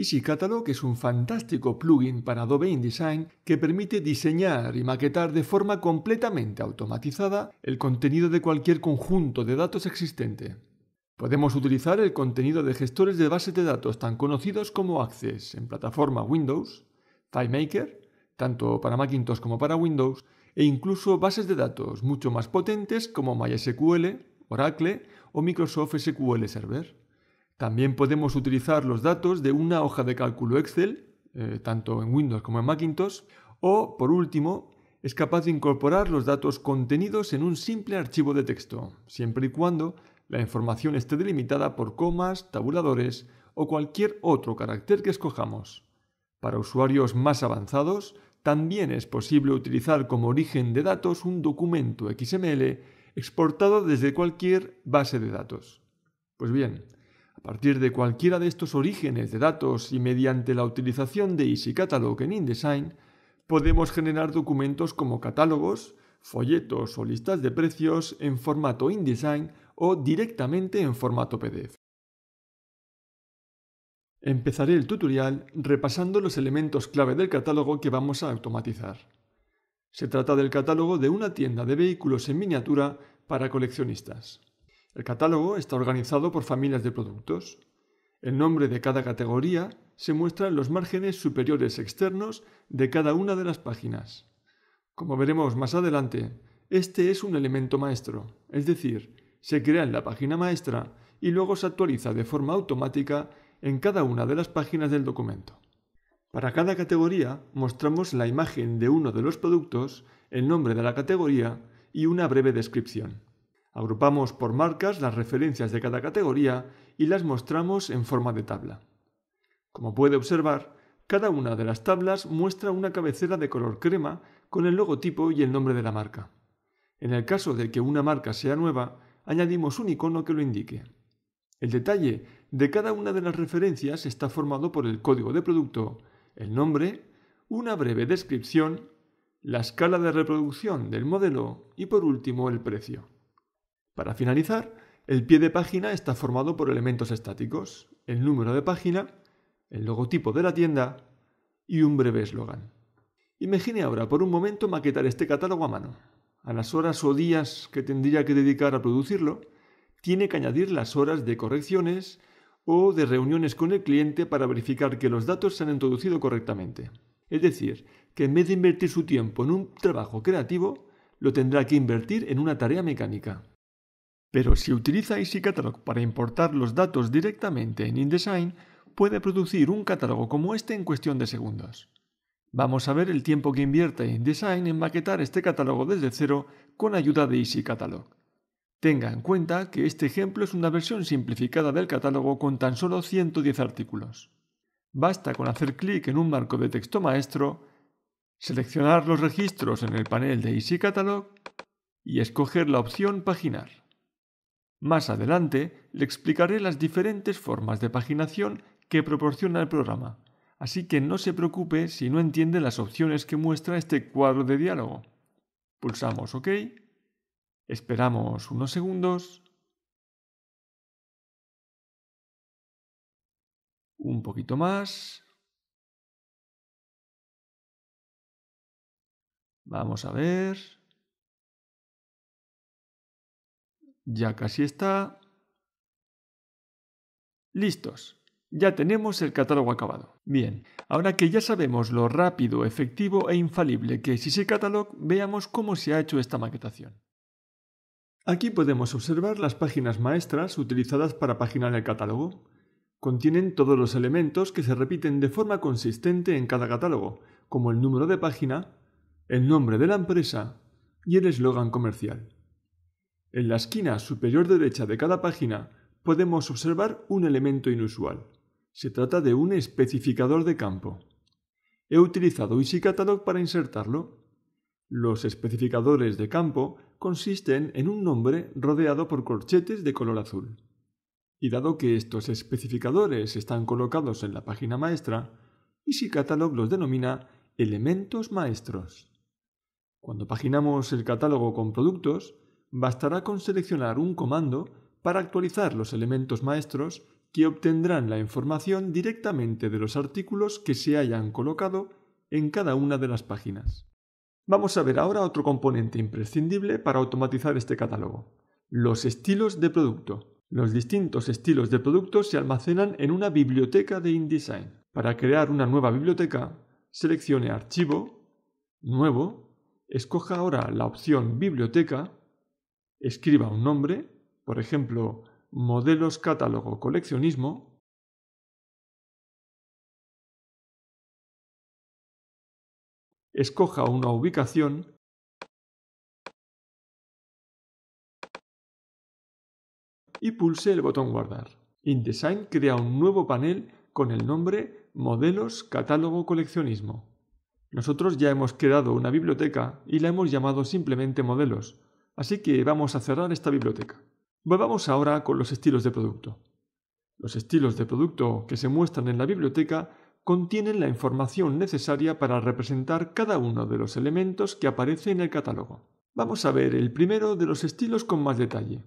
Easy Catalog es un fantástico plugin para Adobe InDesign que permite diseñar y maquetar de forma completamente automatizada el contenido de cualquier conjunto de datos existente. Podemos utilizar el contenido de gestores de bases de datos tan conocidos como Access en plataforma Windows, FileMaker, tanto para Macintosh como para Windows, e incluso bases de datos mucho más potentes como MySQL, Oracle o Microsoft SQL Server. También podemos utilizar los datos de una hoja de cálculo Excel, eh, tanto en Windows como en Macintosh, o, por último, es capaz de incorporar los datos contenidos en un simple archivo de texto, siempre y cuando la información esté delimitada por comas, tabuladores o cualquier otro carácter que escojamos. Para usuarios más avanzados, también es posible utilizar como origen de datos un documento XML exportado desde cualquier base de datos. Pues bien, a partir de cualquiera de estos orígenes de datos y mediante la utilización de Easy en InDesign, podemos generar documentos como catálogos, folletos o listas de precios en formato InDesign o directamente en formato PDF. Empezaré el tutorial repasando los elementos clave del catálogo que vamos a automatizar. Se trata del catálogo de una tienda de vehículos en miniatura para coleccionistas. El catálogo está organizado por familias de productos. El nombre de cada categoría se muestra en los márgenes superiores externos de cada una de las páginas. Como veremos más adelante, este es un elemento maestro, es decir, se crea en la página maestra y luego se actualiza de forma automática en cada una de las páginas del documento. Para cada categoría mostramos la imagen de uno de los productos, el nombre de la categoría y una breve descripción. Agrupamos por marcas las referencias de cada categoría y las mostramos en forma de tabla. Como puede observar, cada una de las tablas muestra una cabecera de color crema con el logotipo y el nombre de la marca. En el caso de que una marca sea nueva, añadimos un icono que lo indique. El detalle de cada una de las referencias está formado por el código de producto, el nombre, una breve descripción, la escala de reproducción del modelo y por último el precio. Para finalizar, el pie de página está formado por elementos estáticos, el número de página, el logotipo de la tienda y un breve eslogan. Imagine ahora por un momento maquetar este catálogo a mano. A las horas o días que tendría que dedicar a producirlo, tiene que añadir las horas de correcciones o de reuniones con el cliente para verificar que los datos se han introducido correctamente. Es decir, que en vez de invertir su tiempo en un trabajo creativo, lo tendrá que invertir en una tarea mecánica. Pero si utiliza Easy para importar los datos directamente en InDesign, puede producir un catálogo como este en cuestión de segundos. Vamos a ver el tiempo que invierte InDesign en maquetar este catálogo desde cero con ayuda de Easy Tenga en cuenta que este ejemplo es una versión simplificada del catálogo con tan solo 110 artículos. Basta con hacer clic en un marco de texto maestro, seleccionar los registros en el panel de Easy y escoger la opción Paginar. Más adelante le explicaré las diferentes formas de paginación que proporciona el programa, así que no se preocupe si no entiende las opciones que muestra este cuadro de diálogo. Pulsamos OK, esperamos unos segundos, un poquito más, vamos a ver, Ya casi está. Listos. Ya tenemos el catálogo acabado. Bien, ahora que ya sabemos lo rápido, efectivo e infalible que es ese catálogo, veamos cómo se ha hecho esta maquetación. Aquí podemos observar las páginas maestras utilizadas para paginar el catálogo. Contienen todos los elementos que se repiten de forma consistente en cada catálogo, como el número de página, el nombre de la empresa y el eslogan comercial. En la esquina superior derecha de cada página podemos observar un elemento inusual. Se trata de un especificador de campo. He utilizado Easy Catalog para insertarlo. Los especificadores de campo consisten en un nombre rodeado por corchetes de color azul. Y dado que estos especificadores están colocados en la página maestra, Easy Catalog los denomina elementos maestros. Cuando paginamos el catálogo con productos, bastará con seleccionar un comando para actualizar los elementos maestros que obtendrán la información directamente de los artículos que se hayan colocado en cada una de las páginas. Vamos a ver ahora otro componente imprescindible para automatizar este catálogo, los estilos de producto. Los distintos estilos de producto se almacenan en una biblioteca de InDesign. Para crear una nueva biblioteca, seleccione Archivo, Nuevo, escoja ahora la opción Biblioteca escriba un nombre, por ejemplo, modelos catálogo coleccionismo, escoja una ubicación y pulse el botón guardar. InDesign crea un nuevo panel con el nombre Modelos Catálogo Coleccionismo. Nosotros ya hemos creado una biblioteca y la hemos llamado simplemente modelos, Así que vamos a cerrar esta biblioteca. Volvamos ahora con los estilos de producto. Los estilos de producto que se muestran en la biblioteca contienen la información necesaria para representar cada uno de los elementos que aparece en el catálogo. Vamos a ver el primero de los estilos con más detalle.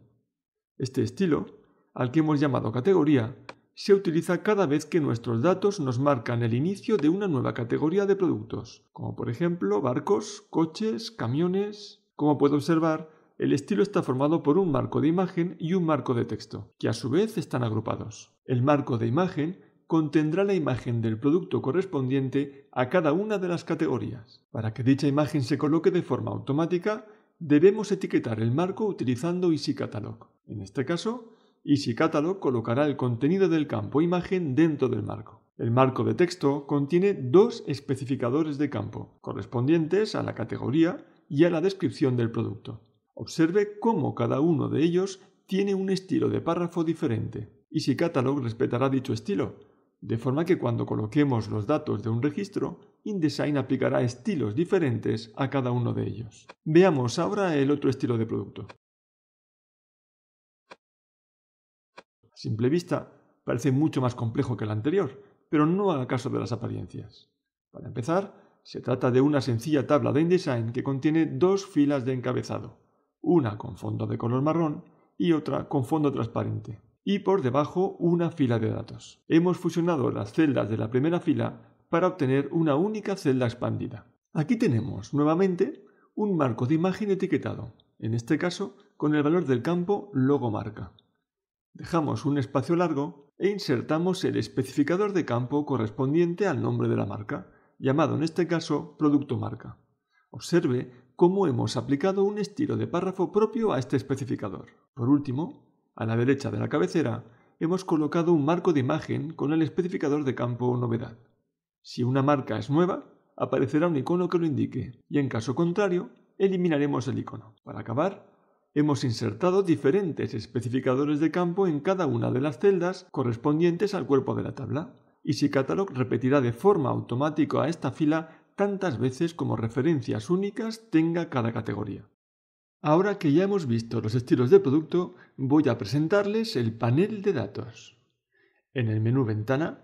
Este estilo, al que hemos llamado categoría, se utiliza cada vez que nuestros datos nos marcan el inicio de una nueva categoría de productos, como por ejemplo barcos, coches, camiones. Como puedo observar, el estilo está formado por un marco de imagen y un marco de texto, que a su vez están agrupados. El marco de imagen contendrá la imagen del producto correspondiente a cada una de las categorías. Para que dicha imagen se coloque de forma automática, debemos etiquetar el marco utilizando Easy Catalog. En este caso, Easy Catalog colocará el contenido del campo imagen dentro del marco. El marco de texto contiene dos especificadores de campo, correspondientes a la categoría y a la descripción del producto. Observe cómo cada uno de ellos tiene un estilo de párrafo diferente, y si Catalog respetará dicho estilo, de forma que cuando coloquemos los datos de un registro, InDesign aplicará estilos diferentes a cada uno de ellos. Veamos ahora el otro estilo de producto. A simple vista, parece mucho más complejo que el anterior, pero no haga caso de las apariencias. Para empezar, se trata de una sencilla tabla de InDesign que contiene dos filas de encabezado una con fondo de color marrón y otra con fondo transparente, y por debajo una fila de datos. Hemos fusionado las celdas de la primera fila para obtener una única celda expandida. Aquí tenemos nuevamente un marco de imagen etiquetado, en este caso con el valor del campo logo marca Dejamos un espacio largo e insertamos el especificador de campo correspondiente al nombre de la marca, llamado en este caso producto marca. Observe cómo hemos aplicado un estilo de párrafo propio a este especificador. Por último, a la derecha de la cabecera, hemos colocado un marco de imagen con el especificador de campo novedad. Si una marca es nueva, aparecerá un icono que lo indique, y en caso contrario, eliminaremos el icono. Para acabar, hemos insertado diferentes especificadores de campo en cada una de las celdas correspondientes al cuerpo de la tabla, y si Catalog repetirá de forma automática a esta fila tantas veces como referencias únicas tenga cada categoría. Ahora que ya hemos visto los estilos de producto, voy a presentarles el panel de datos. En el menú Ventana,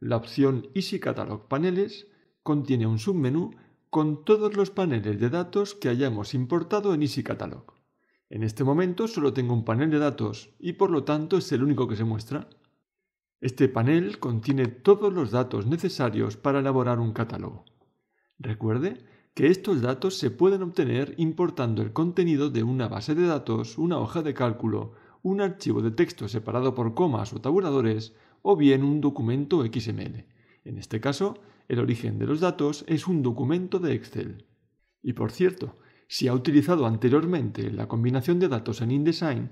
la opción Easy Catalog Paneles contiene un submenú con todos los paneles de datos que hayamos importado en Easy Catalog. En este momento solo tengo un panel de datos y por lo tanto es el único que se muestra. Este panel contiene todos los datos necesarios para elaborar un catálogo. Recuerde que estos datos se pueden obtener importando el contenido de una base de datos, una hoja de cálculo, un archivo de texto separado por comas o tabuladores o bien un documento XML. En este caso, el origen de los datos es un documento de Excel. Y por cierto, si ha utilizado anteriormente la combinación de datos en InDesign,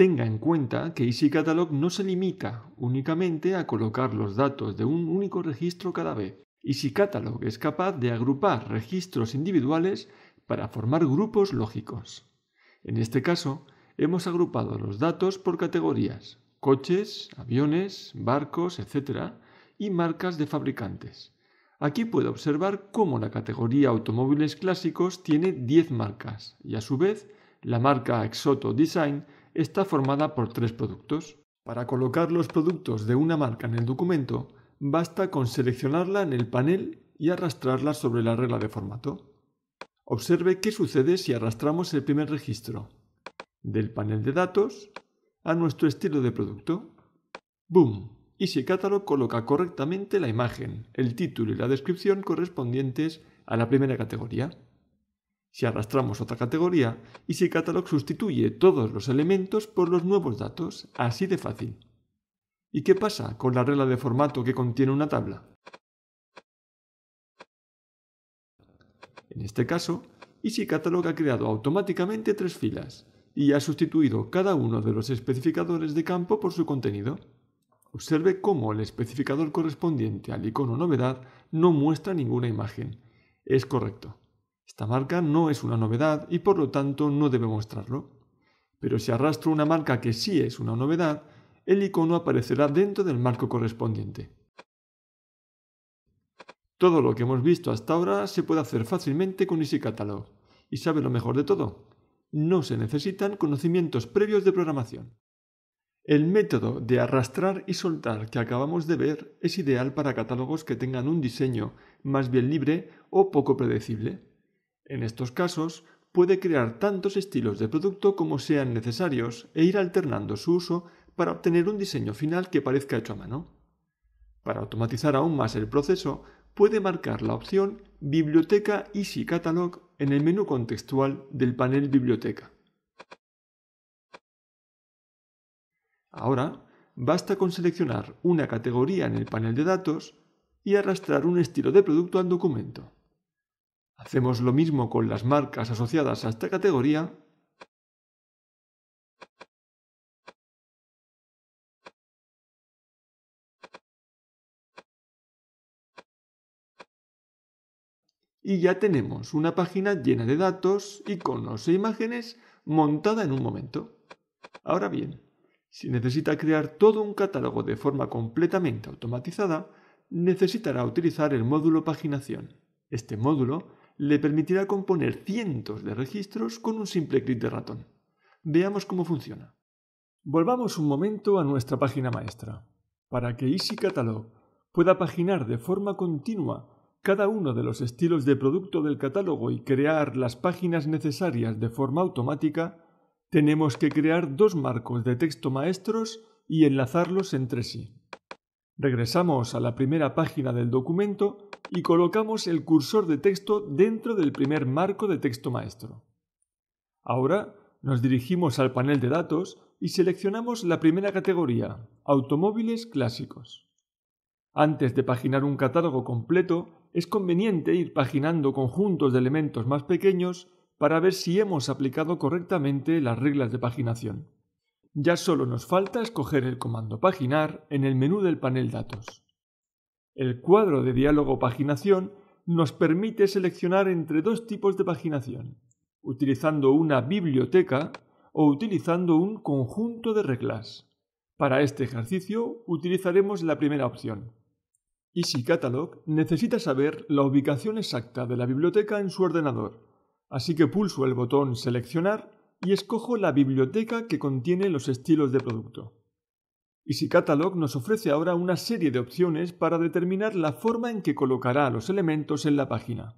Tenga en cuenta que Easy Catalog no se limita únicamente a colocar los datos de un único registro cada vez. Easy Catalog es capaz de agrupar registros individuales para formar grupos lógicos. En este caso, hemos agrupado los datos por categorías, coches, aviones, barcos, etc., y marcas de fabricantes. Aquí puedo observar cómo la categoría automóviles clásicos tiene 10 marcas y a su vez la marca Exoto Design está formada por tres productos. Para colocar los productos de una marca en el documento, basta con seleccionarla en el panel y arrastrarla sobre la regla de formato. Observe qué sucede si arrastramos el primer registro, del panel de datos a nuestro estilo de producto. ¡Boom! Easy Catalog coloca correctamente la imagen, el título y la descripción correspondientes a la primera categoría. Si arrastramos otra categoría y si catalog sustituye todos los elementos por los nuevos datos, así de fácil. ¿Y qué pasa con la regla de formato que contiene una tabla? En este caso, si Catalog ha creado automáticamente tres filas y ha sustituido cada uno de los especificadores de campo por su contenido. Observe cómo el especificador correspondiente al icono novedad no muestra ninguna imagen. Es correcto. Esta marca no es una novedad y por lo tanto no debe mostrarlo. Pero si arrastro una marca que sí es una novedad, el icono aparecerá dentro del marco correspondiente. Todo lo que hemos visto hasta ahora se puede hacer fácilmente con ese catálogo. Y sabe lo mejor de todo, no se necesitan conocimientos previos de programación. El método de arrastrar y soltar que acabamos de ver es ideal para catálogos que tengan un diseño más bien libre o poco predecible. En estos casos, puede crear tantos estilos de producto como sean necesarios e ir alternando su uso para obtener un diseño final que parezca hecho a mano. Para automatizar aún más el proceso, puede marcar la opción Biblioteca Easy Catalog en el menú contextual del panel Biblioteca. Ahora, basta con seleccionar una categoría en el panel de datos y arrastrar un estilo de producto al documento. Hacemos lo mismo con las marcas asociadas a esta categoría. Y ya tenemos una página llena de datos, iconos e imágenes montada en un momento. Ahora bien, si necesita crear todo un catálogo de forma completamente automatizada, necesitará utilizar el módulo paginación. Este módulo le permitirá componer cientos de registros con un simple clic de ratón. Veamos cómo funciona. Volvamos un momento a nuestra página maestra. Para que Easy Catalog pueda paginar de forma continua cada uno de los estilos de producto del catálogo y crear las páginas necesarias de forma automática, tenemos que crear dos marcos de texto maestros y enlazarlos entre sí. Regresamos a la primera página del documento y colocamos el cursor de texto dentro del primer marco de texto maestro. Ahora nos dirigimos al panel de datos y seleccionamos la primera categoría, automóviles clásicos. Antes de paginar un catálogo completo, es conveniente ir paginando conjuntos de elementos más pequeños para ver si hemos aplicado correctamente las reglas de paginación. Ya solo nos falta escoger el comando paginar en el menú del panel datos. El cuadro de diálogo paginación nos permite seleccionar entre dos tipos de paginación, utilizando una biblioteca o utilizando un conjunto de reglas. Para este ejercicio utilizaremos la primera opción. Easy Catalog necesita saber la ubicación exacta de la biblioteca en su ordenador, así que pulso el botón Seleccionar y escojo la biblioteca que contiene los estilos de producto. Easy Catalog nos ofrece ahora una serie de opciones para determinar la forma en que colocará los elementos en la página.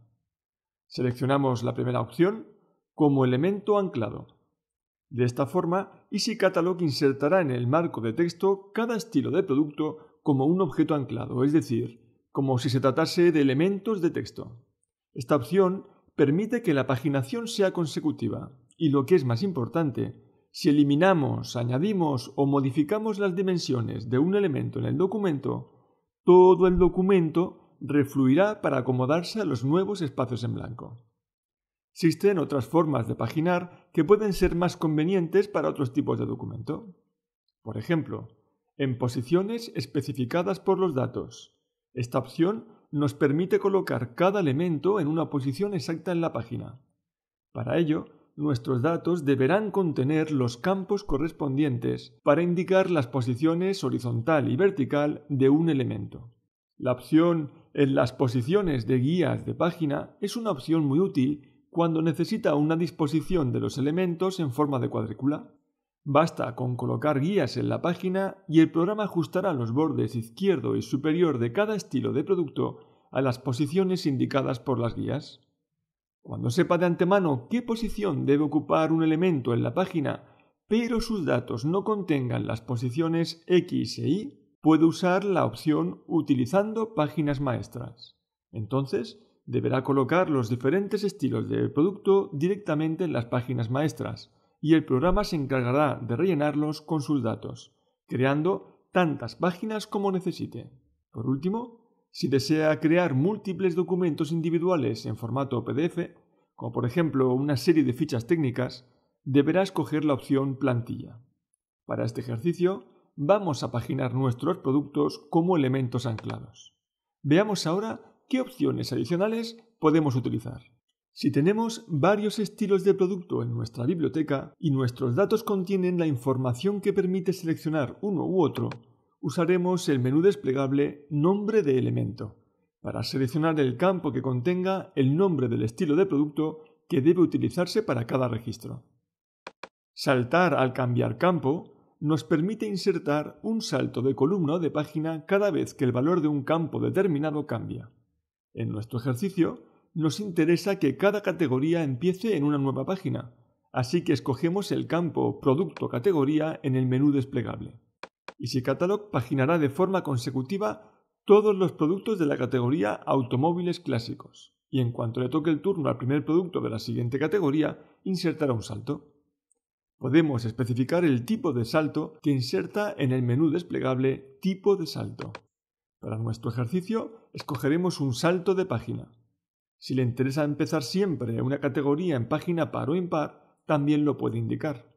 Seleccionamos la primera opción como elemento anclado. De esta forma, Easy Catalog insertará en el marco de texto cada estilo de producto como un objeto anclado, es decir, como si se tratase de elementos de texto. Esta opción permite que la paginación sea consecutiva y, lo que es más importante, si eliminamos, añadimos o modificamos las dimensiones de un elemento en el documento, todo el documento refluirá para acomodarse a los nuevos espacios en blanco. Existen otras formas de paginar que pueden ser más convenientes para otros tipos de documento. Por ejemplo, en posiciones especificadas por los datos. Esta opción nos permite colocar cada elemento en una posición exacta en la página. Para ello, nuestros datos deberán contener los campos correspondientes para indicar las posiciones horizontal y vertical de un elemento. La opción en las posiciones de guías de página es una opción muy útil cuando necesita una disposición de los elementos en forma de cuadrícula. Basta con colocar guías en la página y el programa ajustará los bordes izquierdo y superior de cada estilo de producto a las posiciones indicadas por las guías. Cuando sepa de antemano qué posición debe ocupar un elemento en la página, pero sus datos no contengan las posiciones X e Y, puede usar la opción Utilizando páginas maestras. Entonces, deberá colocar los diferentes estilos del producto directamente en las páginas maestras y el programa se encargará de rellenarlos con sus datos, creando tantas páginas como necesite. Por último, si desea crear múltiples documentos individuales en formato PDF, como por ejemplo una serie de fichas técnicas, deberá escoger la opción plantilla. Para este ejercicio, vamos a paginar nuestros productos como elementos anclados. Veamos ahora qué opciones adicionales podemos utilizar. Si tenemos varios estilos de producto en nuestra biblioteca y nuestros datos contienen la información que permite seleccionar uno u otro, usaremos el menú desplegable Nombre de elemento para seleccionar el campo que contenga el nombre del estilo de producto que debe utilizarse para cada registro. Saltar al cambiar campo nos permite insertar un salto de columna o de página cada vez que el valor de un campo determinado cambia. En nuestro ejercicio, nos interesa que cada categoría empiece en una nueva página, así que escogemos el campo Producto Categoría en el menú desplegable. Y si Catalog paginará de forma consecutiva todos los productos de la categoría automóviles clásicos y en cuanto le toque el turno al primer producto de la siguiente categoría, insertará un salto. Podemos especificar el tipo de salto que inserta en el menú desplegable Tipo de salto. Para nuestro ejercicio, escogeremos un salto de página. Si le interesa empezar siempre una categoría en página par o impar, también lo puede indicar.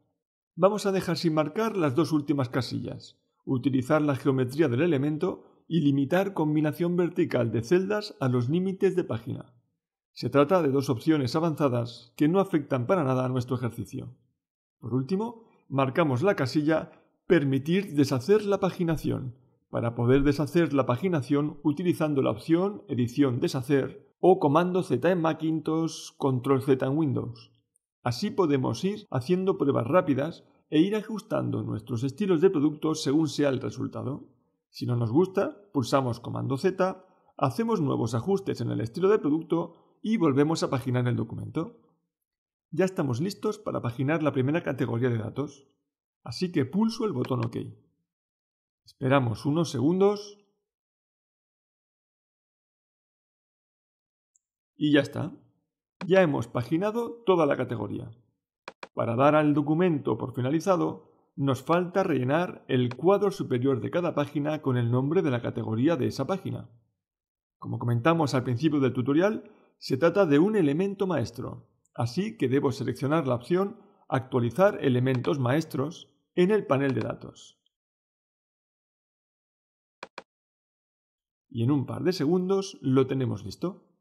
Vamos a dejar sin marcar las dos últimas casillas, utilizar la geometría del elemento y limitar combinación vertical de celdas a los límites de página. Se trata de dos opciones avanzadas que no afectan para nada a nuestro ejercicio. Por último, marcamos la casilla Permitir deshacer la paginación, para poder deshacer la paginación utilizando la opción Edición deshacer o Comando Z en Macintosh, Control Z en Windows. Así podemos ir haciendo pruebas rápidas e ir ajustando nuestros estilos de productos según sea el resultado. Si no nos gusta, pulsamos Comando Z, hacemos nuevos ajustes en el estilo de producto y volvemos a paginar el documento. Ya estamos listos para paginar la primera categoría de datos, así que pulso el botón OK. Esperamos unos segundos y ya está. Ya hemos paginado toda la categoría. Para dar al documento por finalizado, nos falta rellenar el cuadro superior de cada página con el nombre de la categoría de esa página. Como comentamos al principio del tutorial, se trata de un elemento maestro, así que debo seleccionar la opción Actualizar elementos maestros en el panel de datos. Y en un par de segundos lo tenemos listo.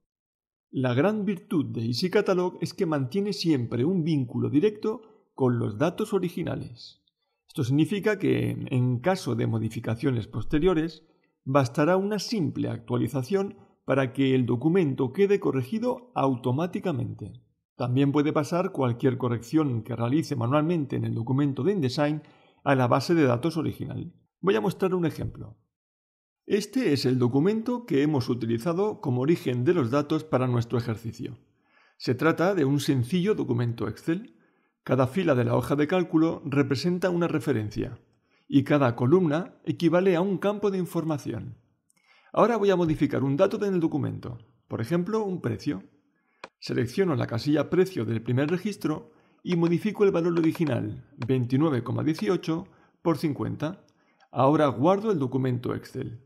La gran virtud de Easy Catalog es que mantiene siempre un vínculo directo con los datos originales. Esto significa que, en caso de modificaciones posteriores, bastará una simple actualización para que el documento quede corregido automáticamente. También puede pasar cualquier corrección que realice manualmente en el documento de InDesign a la base de datos original. Voy a mostrar un ejemplo. Este es el documento que hemos utilizado como origen de los datos para nuestro ejercicio. Se trata de un sencillo documento Excel. Cada fila de la hoja de cálculo representa una referencia y cada columna equivale a un campo de información. Ahora voy a modificar un dato en el documento, por ejemplo, un precio. Selecciono la casilla precio del primer registro y modifico el valor original 29,18 por 50. Ahora guardo el documento Excel.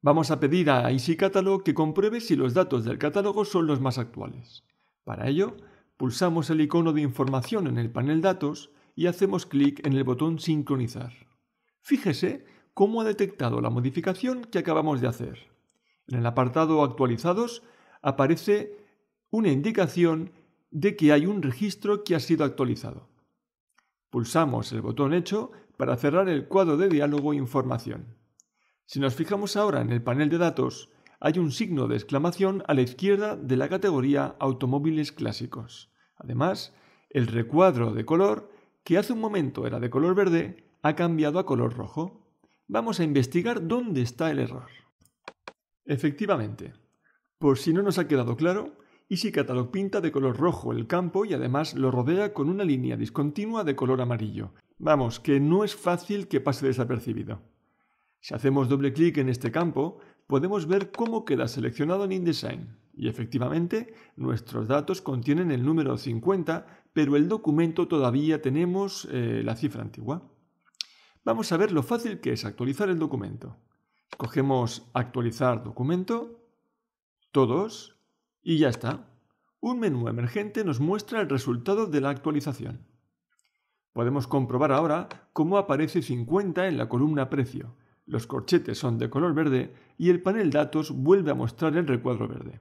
Vamos a pedir a IC que compruebe si los datos del catálogo son los más actuales. Para ello, pulsamos el icono de información en el panel Datos y hacemos clic en el botón Sincronizar. Fíjese cómo ha detectado la modificación que acabamos de hacer. En el apartado Actualizados aparece una indicación de que hay un registro que ha sido actualizado. Pulsamos el botón Hecho para cerrar el cuadro de diálogo e Información. Si nos fijamos ahora en el panel de datos, hay un signo de exclamación a la izquierda de la categoría Automóviles clásicos. Además, el recuadro de color, que hace un momento era de color verde, ha cambiado a color rojo. Vamos a investigar dónde está el error. Efectivamente, por si no nos ha quedado claro, Easy Catalog pinta de color rojo el campo y además lo rodea con una línea discontinua de color amarillo. Vamos, que no es fácil que pase desapercibido. Si hacemos doble clic en este campo, podemos ver cómo queda seleccionado en InDesign. Y efectivamente, nuestros datos contienen el número 50, pero el documento todavía tenemos eh, la cifra antigua. Vamos a ver lo fácil que es actualizar el documento. Cogemos Actualizar documento, Todos, y ya está. Un menú emergente nos muestra el resultado de la actualización. Podemos comprobar ahora cómo aparece 50 en la columna Precio, los corchetes son de color verde y el panel datos vuelve a mostrar el recuadro verde.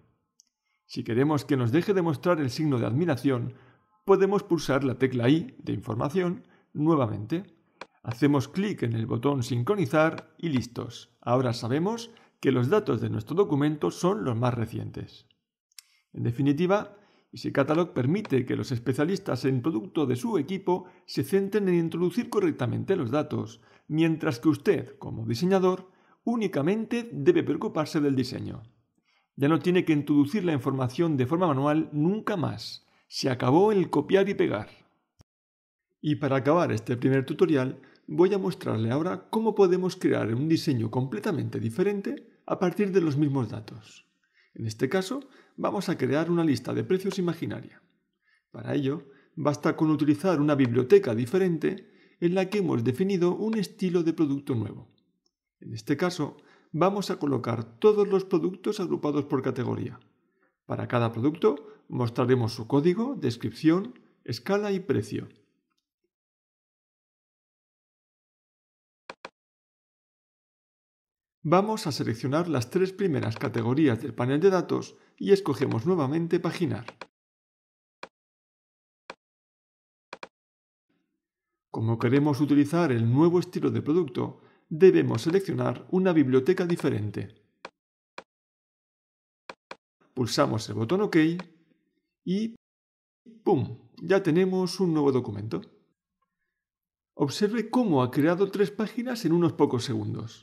Si queremos que nos deje de mostrar el signo de admiración, podemos pulsar la tecla I de información nuevamente. Hacemos clic en el botón sincronizar y listos. Ahora sabemos que los datos de nuestro documento son los más recientes. En definitiva, Easy Catalog permite que los especialistas en producto de su equipo se centren en introducir correctamente los datos, mientras que usted, como diseñador, únicamente debe preocuparse del diseño. Ya no tiene que introducir la información de forma manual nunca más. Se acabó el copiar y pegar. Y para acabar este primer tutorial, voy a mostrarle ahora cómo podemos crear un diseño completamente diferente a partir de los mismos datos. En este caso, vamos a crear una lista de precios imaginaria. Para ello, basta con utilizar una biblioteca diferente en la que hemos definido un estilo de producto nuevo. En este caso, vamos a colocar todos los productos agrupados por categoría. Para cada producto mostraremos su código, descripción, escala y precio. Vamos a seleccionar las tres primeras categorías del panel de datos y escogemos nuevamente Paginar. Como queremos utilizar el nuevo estilo de producto, debemos seleccionar una biblioteca diferente. Pulsamos el botón OK y ¡pum! Ya tenemos un nuevo documento. Observe cómo ha creado tres páginas en unos pocos segundos.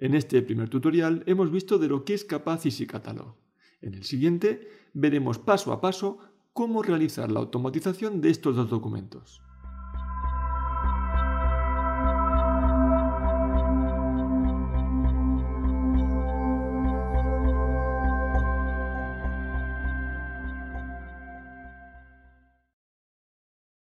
En este primer tutorial hemos visto de lo que es capaz EasyCatalog. En el siguiente veremos paso a paso cómo realizar la automatización de estos dos documentos.